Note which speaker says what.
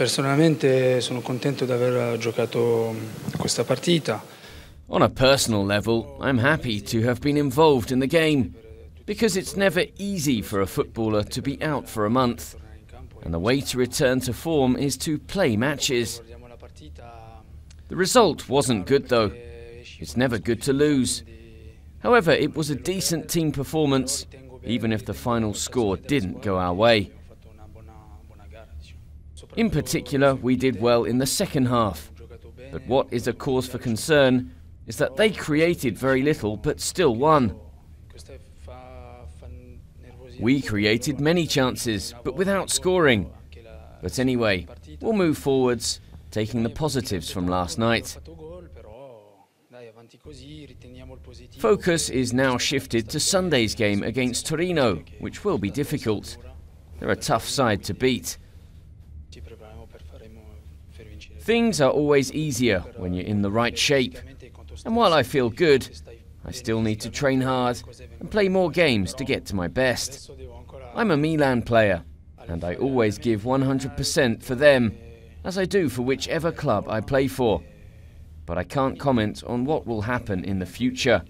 Speaker 1: Personalmente sono contento di aver giocato questa partita. On a personal level, I'm happy to have been involved in the game because it's never easy for a footballer to be out for a month. And the way to return to form is to play matches. The result wasn't good though. It's never good to lose. However, it was a decent team performance, even if the final score didn't go our way. In particular, we did well in the second half. But what is a cause for concern is that they created very little but still won. We created many chances but without scoring. But anyway, we'll move forwards, taking the positives from last night. Focus is now shifted to Sunday's game against Torino, which will be difficult. They're a tough side to beat. Things are always easier when you're in the right shape. And while I feel good, I still need to train hard and play more games to get to my best. I'm a Milan player, and I always give 100% for them, as I do for whichever club I play for. But I can't comment on what will happen in the future.